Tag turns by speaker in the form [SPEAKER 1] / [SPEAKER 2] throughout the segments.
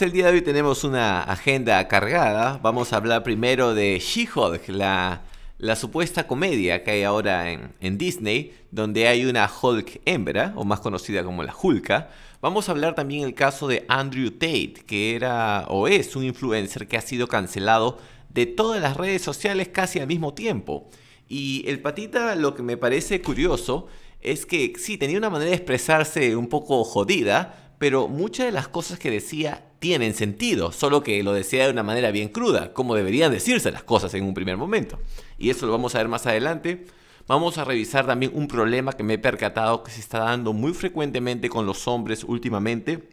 [SPEAKER 1] el día de hoy tenemos una agenda cargada. Vamos a hablar primero de She-Hulk, la, supuesta comedia que hay ahora en, Disney, donde hay una Hulk hembra, o más conocida como la Hulka. Vamos a hablar también el caso de Andrew Tate, que era o es un influencer que ha sido cancelado de todas las redes sociales casi al mismo tiempo. Y el patita lo que me parece curioso es que sí, tenía una manera de expresarse un poco jodida, pero muchas de las cosas que decía tienen sentido, solo que lo decía de una manera bien cruda, como deberían decirse las cosas en un primer momento. Y eso lo vamos a ver más adelante. Vamos a revisar también un problema que me he percatado que se está dando muy frecuentemente con los hombres últimamente.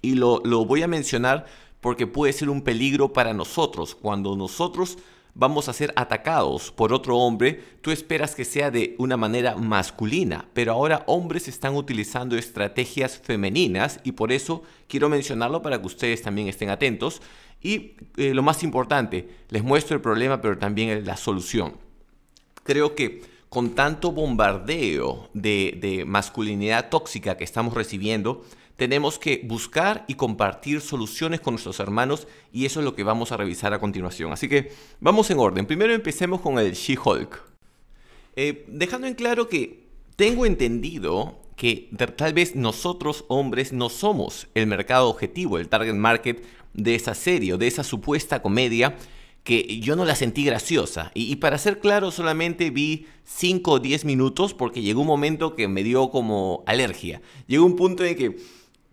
[SPEAKER 1] Y lo, lo voy a mencionar porque puede ser un peligro para nosotros cuando nosotros vamos a ser atacados por otro hombre, tú esperas que sea de una manera masculina, pero ahora hombres están utilizando estrategias femeninas y por eso quiero mencionarlo para que ustedes también estén atentos. Y eh, lo más importante, les muestro el problema, pero también la solución. Creo que con tanto bombardeo de, masculinidad tóxica que estamos recibiendo, tenemos que buscar y compartir soluciones con nuestros hermanos y eso es lo que vamos a revisar a continuación. Así que vamos en orden. Primero empecemos con el She-Hulk. Eh, dejando en claro que tengo entendido que tal vez nosotros hombres no somos el mercado objetivo, el target market de esa serie o de esa supuesta comedia que yo no la sentí graciosa. Y, para ser claro, solamente vi 5 o 10 minutos porque llegó un momento que me dio como alergia. Llegó un punto en que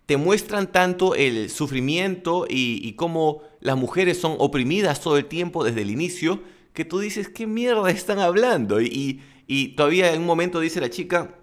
[SPEAKER 1] te muestran tanto el sufrimiento y, cómo las mujeres son oprimidas todo el tiempo desde el inicio, que tú dices, ¿qué mierda están hablando? Y, y todavía en un momento dice la chica,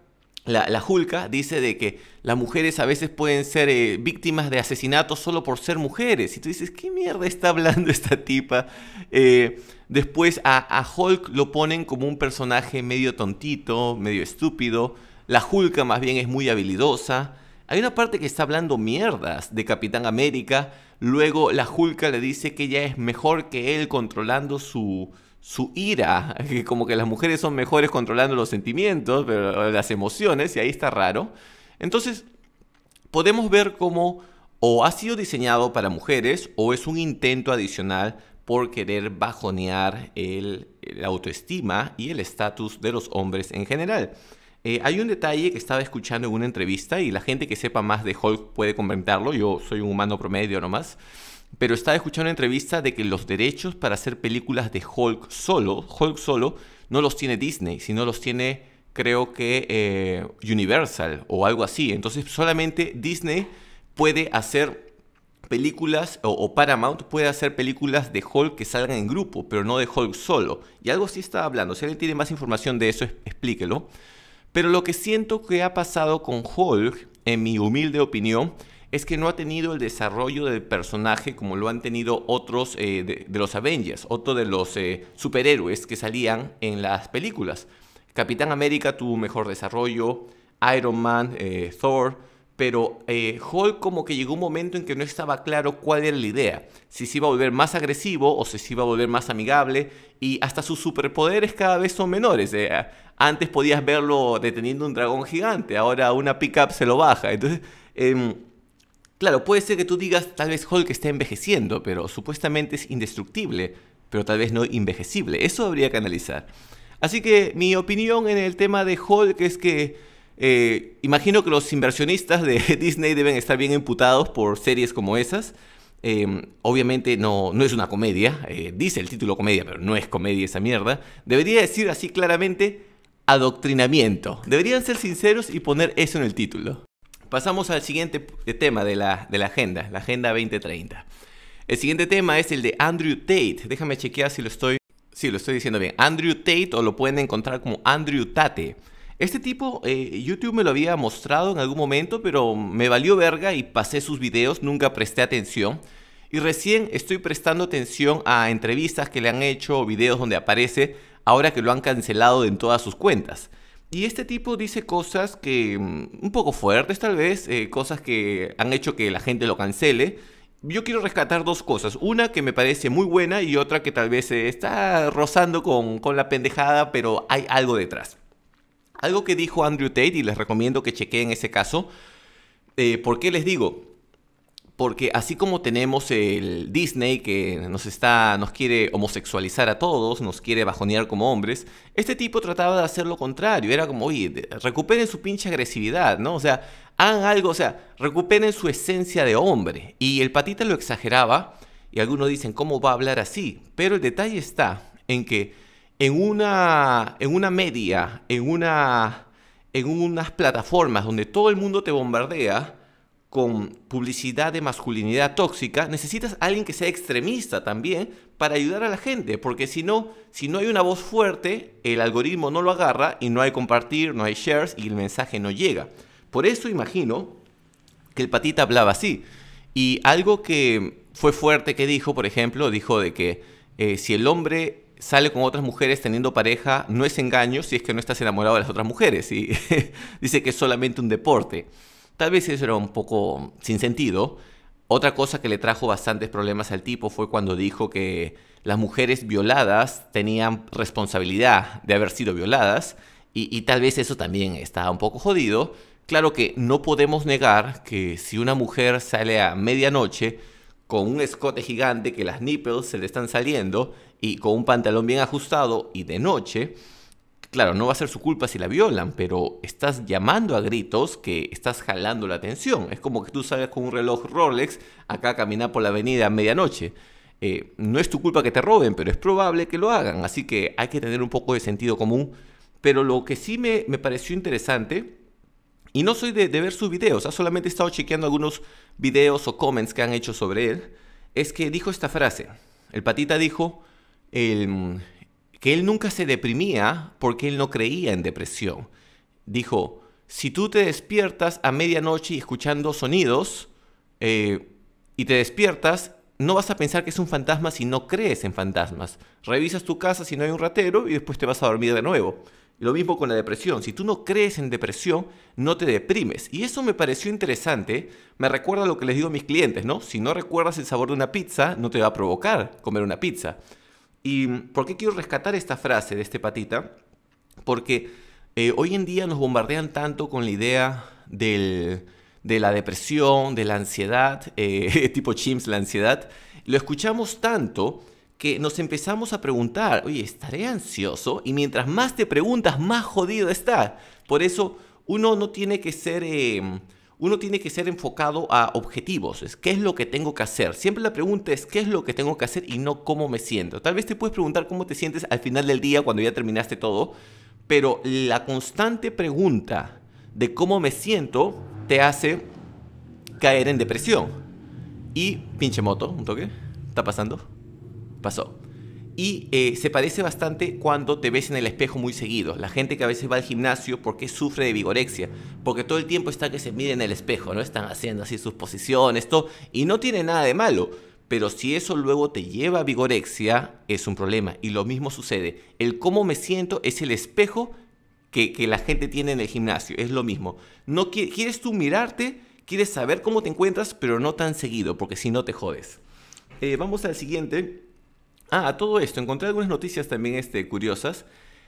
[SPEAKER 1] la, la Julka dice de que las mujeres a veces pueden ser eh, víctimas de asesinatos solo por ser mujeres. Y tú dices, ¿qué mierda está hablando esta tipa? Eh, después a, a, Hulk lo ponen como un personaje medio tontito, medio estúpido. La Julka más bien es muy habilidosa. Hay una parte que está hablando mierdas de Capitán América. Luego la Julka le dice que ella es mejor que él controlando su, su ira, que como que las mujeres son mejores controlando los sentimientos, pero las emociones, y ahí está raro. Entonces, podemos ver cómo o ha sido diseñado para mujeres o es un intento adicional por querer bajonear el, la autoestima y el estatus de los hombres en general. Eh, hay un detalle que estaba escuchando en una entrevista y la gente que sepa más de Hulk puede comentarlo, yo soy un humano promedio nomás pero estaba escuchando una entrevista de que los derechos para hacer películas de Hulk solo, Hulk solo, no los tiene Disney, sino los tiene creo que eh, Universal o algo así. Entonces solamente Disney puede hacer películas o, Paramount puede hacer películas de Hulk que salgan en grupo, pero no de Hulk solo. Y algo sí está hablando. Si alguien tiene más información de eso, explíquelo. Pero lo que siento que ha pasado con Hulk, en mi humilde opinión, es que no ha tenido el desarrollo del personaje como lo han tenido otros eh, de, los Avengers, otros de los eh, superhéroes que salían en las películas. Capitán América tuvo mejor desarrollo, Iron Man, eh, Thor, pero Hulk como que llegó un momento en que no estaba claro cuál era la idea, si se iba a volver más agresivo o si se iba a volver más amigable, y hasta sus superpoderes cada vez son menores. antes podías verlo deteniendo un dragón gigante, ahora una pickup se lo baja. Entonces em, Claro, puede ser que tú digas, tal vez Hulk está envejeciendo, pero supuestamente es indestructible, pero tal vez no envejecible. Eso habría que analizar. Así que mi opinión en el tema de Hulk es que eh, imagino que los inversionistas de Disney deben estar bien imputados por series como esas. Em, obviamente no, es una comedia, eh, dice el título comedia, pero no es comedia esa mierda. Debería decir así claramente adoctrinamiento. Deberían ser sinceros y poner eso en el título pasamos al siguiente tema de la, la agenda, la Agenda 2030. El siguiente tema es el de Andrew Tate. Déjame chequear si lo estoy, si lo estoy diciendo bien. Andrew Tate o lo pueden encontrar como Andrew Tate. Este tipo, eh, YouTube me lo había mostrado en algún momento, pero me valió verga y pasé sus videos, nunca presté atención. Y recién estoy prestando atención a entrevistas que le han hecho, videos donde aparece, ahora que lo han cancelado en todas sus cuentas. Y este tipo dice cosas que mm, un poco fuertes tal vez, eh, cosas que han hecho que la gente lo cancele. Yo quiero rescatar dos cosas, una que me parece muy buena y otra que tal vez está rozando con, la pendejada, pero hay algo detrás. Algo que dijo Andrew Tate, y les recomiendo que chequeen ese caso, eh, ¿Por qué les digo? porque así como tenemos el Disney que nos está nos quiere homosexualizar a todos, nos quiere bajonear como hombres, este tipo trataba de hacer lo contrario, era como, "Oye, recuperen su pinche agresividad", ¿no? O sea, hagan algo, o sea, recuperen su esencia de hombre. Y el patita lo exageraba y algunos dicen, "¿Cómo va a hablar así?" Pero el detalle está en que en una en una media, en una en unas plataformas donde todo el mundo te bombardea, con publicidad de masculinidad tóxica, necesitas a alguien que sea extremista también para ayudar a la gente, porque si no, si no hay una voz fuerte, el algoritmo no lo agarra y no hay compartir, no hay shares y el mensaje no llega. Por eso imagino que el patita hablaba así. Y algo que fue fuerte que dijo, por ejemplo, dijo de que eh, si el hombre sale con otras mujeres teniendo pareja, no es engaño si es que no estás enamorado de las otras mujeres. Y dice que es solamente un deporte. Tal vez eso era un poco sin sentido. Otra cosa que le trajo bastantes problemas al tipo fue cuando dijo que las mujeres violadas tenían responsabilidad de haber sido violadas y, tal vez eso también estaba un poco jodido. Claro que no podemos negar que si una mujer sale a medianoche con un escote gigante que las nipples se le están saliendo y con un pantalón bien ajustado y de noche, Claro, no va a ser su culpa si la violan, pero estás llamando a gritos que estás jalando la atención. Es como que tú salgas con un reloj Rolex acá a caminar por la avenida a medianoche. Eh, no es tu culpa que te roben, pero es probable que lo hagan. Así que hay que tener un poco de sentido común. Pero lo que sí me, me pareció interesante, y no soy de, ver sus videos, ha solamente estado chequeando algunos videos o comments que han hecho sobre él, es que dijo esta frase. El patita dijo, el, que él nunca se deprimía porque él no creía en depresión. Dijo, si tú te despiertas a medianoche escuchando sonidos eh, y te despiertas, no vas a pensar que es un fantasma si no crees en fantasmas. Revisas tu casa si no hay un ratero y después te vas a dormir de nuevo. Lo mismo con la depresión. Si tú no crees en depresión, no te deprimes. Y eso me pareció interesante. Me recuerda lo que les digo a mis clientes, ¿no? Si no recuerdas el sabor de una pizza, no te va a provocar comer una pizza. ¿Y por qué quiero rescatar esta frase de este patita? Porque eh, hoy en día nos bombardean tanto con la idea de la depresión, de la ansiedad, eh, tipo chimps, la ansiedad. Lo escuchamos tanto que nos empezamos a preguntar, oye, ¿estaré ansioso? Y mientras más te preguntas, más jodido está. Por eso uno no tiene que ser... Em, uno tiene que ser enfocado a objetivos, es qué es lo que tengo que hacer. Siempre la pregunta es qué es lo que tengo que hacer y no cómo me siento. Tal vez te puedes preguntar cómo te sientes al final del día cuando ya terminaste todo, pero la constante pregunta de cómo me siento te hace caer en depresión. Y pinche moto, un toque, está pasando, pasó y eh, se parece bastante cuando te ves en el espejo muy seguido. La gente que a veces va al gimnasio porque sufre de vigorexia, porque todo el tiempo está que se mide en el espejo, ¿no? Están haciendo así sus posiciones, todo, y no tiene nada de malo. Pero si eso luego te lleva a vigorexia, es un problema. Y lo mismo sucede. El cómo me siento es el espejo que, la gente tiene en el gimnasio. Es lo mismo. No quieres tú mirarte, quieres saber cómo te encuentras, pero no tan seguido, porque si no te jodes. Eh, vamos al siguiente Ah, a todo esto, encontré algunas noticias también este, curiosas.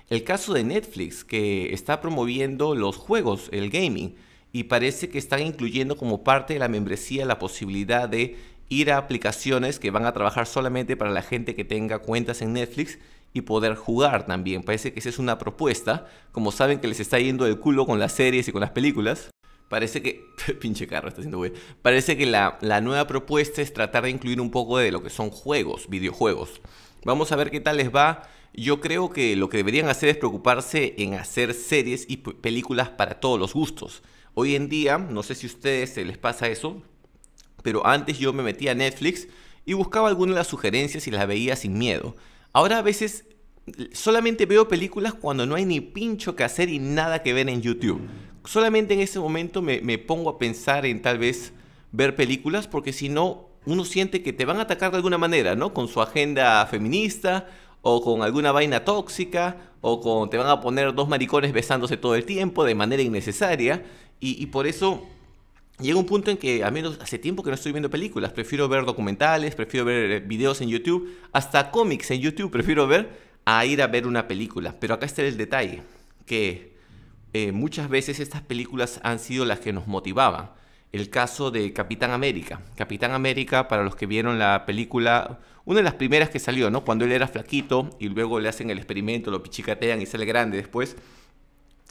[SPEAKER 1] El caso de Netflix, que está promoviendo los juegos, el gaming, y parece que están incluyendo como parte de la membresía la posibilidad de ir a aplicaciones que van a trabajar solamente para la gente que tenga cuentas en Netflix y poder jugar también. Parece que esa es una propuesta. Como saben que les está yendo el culo con las series y con las películas, Parece que. Pinche carro, está haciendo güey. Parece que la, nueva propuesta es tratar de incluir un poco de lo que son juegos, videojuegos. Vamos a ver qué tal les va. Yo creo que lo que deberían hacer es preocuparse en hacer series y películas para todos los gustos. Hoy en día, no sé si a ustedes se les pasa eso, pero antes yo me metía a Netflix y buscaba algunas de las sugerencias y las veía sin miedo. Ahora a veces solamente veo películas cuando no hay ni pincho que hacer y nada que ver en YouTube solamente en ese momento me, pongo a pensar en tal vez ver películas, porque si no, uno siente que te van a atacar de alguna manera, ¿no? Con su agenda feminista o con alguna vaina tóxica, o con te van a poner dos maricones besándose todo el tiempo de manera innecesaria, y, por eso llega un punto en que, al menos hace tiempo que no estoy viendo películas, prefiero ver documentales, prefiero ver eh, videos en YouTube, hasta cómics en YouTube prefiero ver a ir a ver una película. Pero acá está el detalle, que eh, muchas veces estas películas han sido las que nos motivaban. El caso de Capitán América. Capitán América, para los que vieron la película, una de las primeras que salió, ¿no? Cuando él era flaquito y luego le hacen el experimento, lo pichicatean y sale grande después.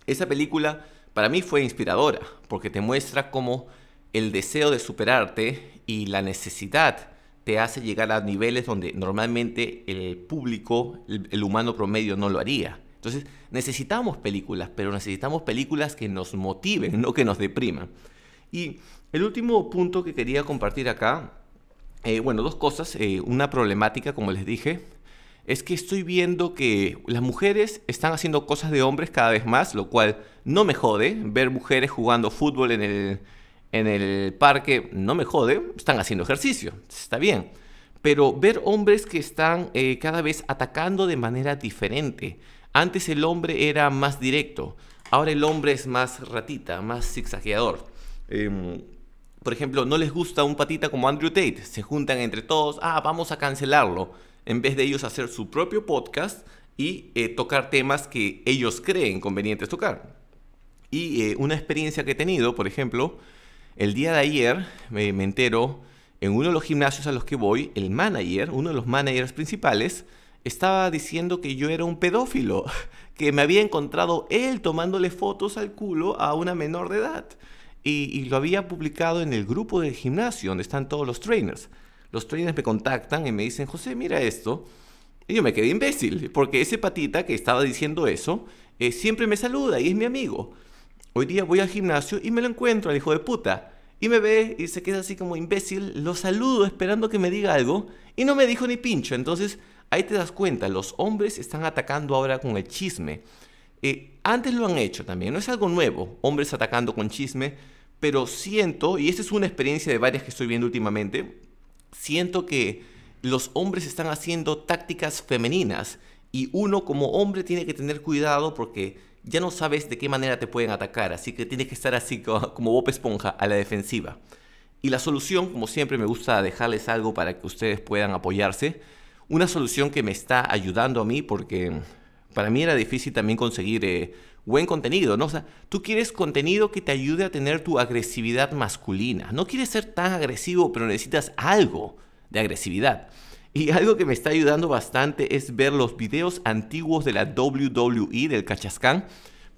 [SPEAKER 1] Esa película para mí fue inspiradora, porque te muestra cómo el deseo de superarte y la necesidad te hace llegar a niveles donde normalmente el público, el humano promedio no lo haría. Entonces, necesitamos películas, pero necesitamos películas que nos motiven, no que nos depriman. Y el último punto que quería compartir acá, eh, bueno, dos cosas. Eh, una problemática, como les dije, es que estoy viendo que las mujeres están haciendo cosas de hombres cada vez más, lo cual no me jode. Ver mujeres jugando fútbol en el, en el parque no me jode. Están haciendo ejercicio, está bien. Pero ver hombres que están eh, cada vez atacando de manera diferente, antes el hombre era más directo, ahora el hombre es más ratita, más zigzagueador. Em, por ejemplo, no les gusta un patita como Andrew Tate, se juntan entre todos, ah, vamos a cancelarlo, en vez de ellos hacer su propio podcast y eh, tocar temas que ellos creen convenientes tocar. Y eh, una experiencia que he tenido, por ejemplo, el día de ayer me, me entero en uno de los gimnasios a los que voy, el manager, uno de los managers principales, estaba diciendo que yo era un pedófilo, que me había encontrado él tomándole fotos al culo a una menor de edad. Y, lo había publicado en el grupo del gimnasio, donde están todos los trainers. Los trainers me contactan y me dicen, José, mira esto. Y yo me quedé imbécil, porque ese patita que estaba diciendo eso, eh, siempre me saluda y es mi amigo. Hoy día voy al gimnasio y me lo encuentro al hijo de puta. Y me ve y se queda así como imbécil, lo saludo esperando que me diga algo y no me dijo ni pincho. Entonces Ahí te das cuenta, los hombres están atacando ahora con el chisme. Eh, antes lo han hecho también, no es algo nuevo, hombres atacando con chisme, pero siento, y esta es una experiencia de varias que estoy viendo últimamente, siento que los hombres están haciendo tácticas femeninas y uno como hombre tiene que tener cuidado porque ya no sabes de qué manera te pueden atacar, así que tienes que estar así como Bob Esponja a la defensiva. Y la solución, como siempre, me gusta dejarles algo para que ustedes puedan apoyarse una solución que me está ayudando a mí porque para mí era difícil también conseguir eh, buen contenido, ¿no? O sea, tú quieres contenido que te ayude a tener tu agresividad masculina. No quieres ser tan agresivo, pero necesitas algo de agresividad. Y algo que me está ayudando bastante es ver los videos antiguos de la WWE, del Cachascán,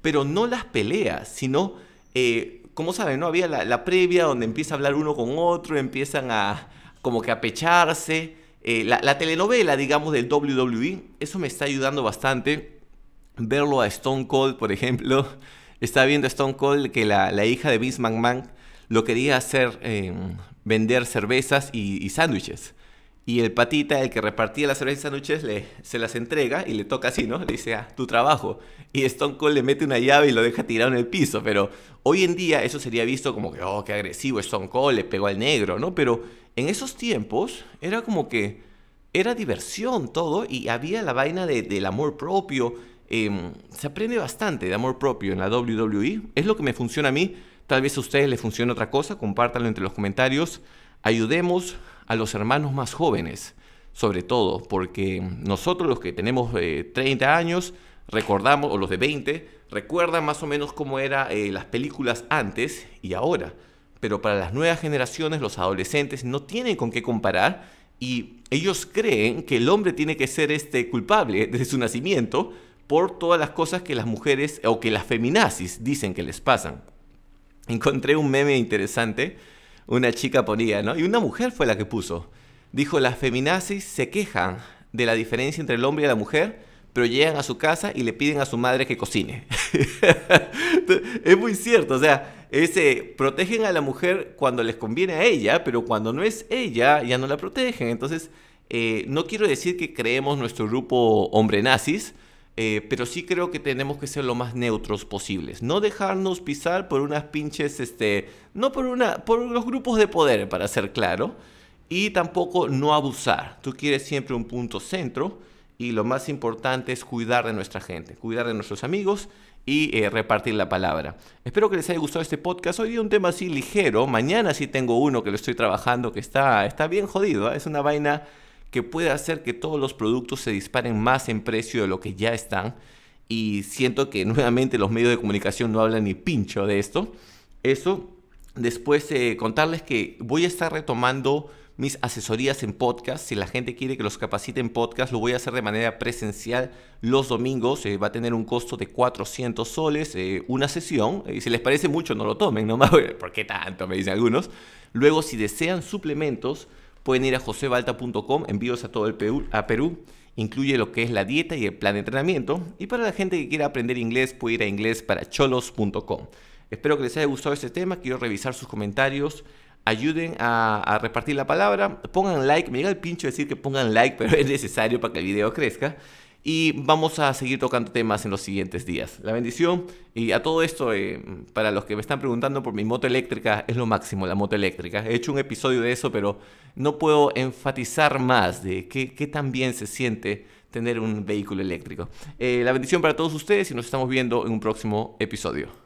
[SPEAKER 1] pero no las peleas, sino, eh, como saben, ¿no? Había la, previa donde empieza a hablar uno con otro, empiezan a como que a pecharse eh, la, telenovela, digamos, del WWE, eso me está ayudando bastante. Verlo a Stone Cold, por ejemplo, está viendo a Stone Cold que la, hija de Vince McMahon lo quería hacer em, vender cervezas y, y sándwiches. Y el patita, el que repartía las cervezas y sándwiches, le, se las entrega y le toca así, ¿no? Le dice, ah, tu trabajo. Y Stone Cold le mete una llave y lo deja tirado en el piso. Pero hoy en día eso sería visto como que, oh, qué agresivo Stone Cold, le pegó al negro, ¿no? Pero en esos tiempos era como que era diversión todo y había la vaina del amor propio. Em, se aprende bastante de amor propio en la WWE. Es lo que me funciona a mí. Tal vez a ustedes les funcione otra cosa. Compártanlo entre los comentarios. Ayudemos a los hermanos más jóvenes, sobre todo, porque nosotros los que tenemos 30 eh, años, recordamos, o los de 20, recuerdan más o menos cómo eran eh, las películas antes y ahora pero para las nuevas generaciones los adolescentes no tienen con qué comparar y ellos creen que el hombre tiene que ser este culpable desde su nacimiento por todas las cosas que las mujeres o que las feminazis dicen que les pasan. Encontré un meme interesante, una chica ponía, ¿no? Y una mujer fue la que puso. Dijo, las feminazis se quejan de la diferencia entre el hombre y la mujer, pero llegan a su casa y le piden a su madre que cocine. es muy cierto, o sea, ese, protegen a la mujer cuando les conviene a ella, pero cuando no es ella, ya no la protegen. Entonces, eh, no quiero decir que creemos nuestro grupo hombre nazis, eh, pero sí creo que tenemos que ser lo más neutros posibles. No dejarnos pisar por unas pinches, este, no por, una, por los grupos de poder, para ser claro, y tampoco no abusar. Tú quieres siempre un punto centro y lo más importante es cuidar de nuestra gente, cuidar de nuestros amigos y eh, repartir la palabra. Espero que les haya gustado este podcast. Hoy un tema así ligero. Mañana sí tengo uno que lo estoy trabajando que está, está bien jodido. ¿eh? Es una vaina que puede hacer que todos los productos se disparen más en precio de lo que ya están. Y siento que nuevamente los medios de comunicación no hablan ni pincho de esto. Eso. Después eh, contarles que voy a estar retomando mis asesorías en podcast. Si la gente quiere que los capacite en podcast, lo voy a hacer de manera presencial los domingos. Se eh, va a tener un costo de 400 soles, eh, una sesión. Y eh, si les parece mucho, no lo tomen, ¿no? ¿por qué tanto? Me dicen algunos. Luego, si desean suplementos, pueden ir a josebalta.com, envíos a todo el Perú, a Perú. Incluye lo que es la dieta y el plan de entrenamiento. Y para la gente que quiera aprender inglés, puede ir a inglés para cholos.com. Espero que les haya gustado este tema. Quiero revisar sus comentarios ayuden a, repartir la palabra, pongan like, me llega el pincho decir que pongan like, pero es necesario para que el video crezca. Y vamos a seguir tocando temas en los siguientes días. La bendición y a todo esto, eh, para los que me están preguntando por mi moto eléctrica, es lo máximo, la moto eléctrica. He hecho un episodio de eso, pero no puedo enfatizar más de qué, qué tan bien se siente tener un vehículo eléctrico. Eh, la bendición para todos ustedes y nos estamos viendo en un próximo episodio.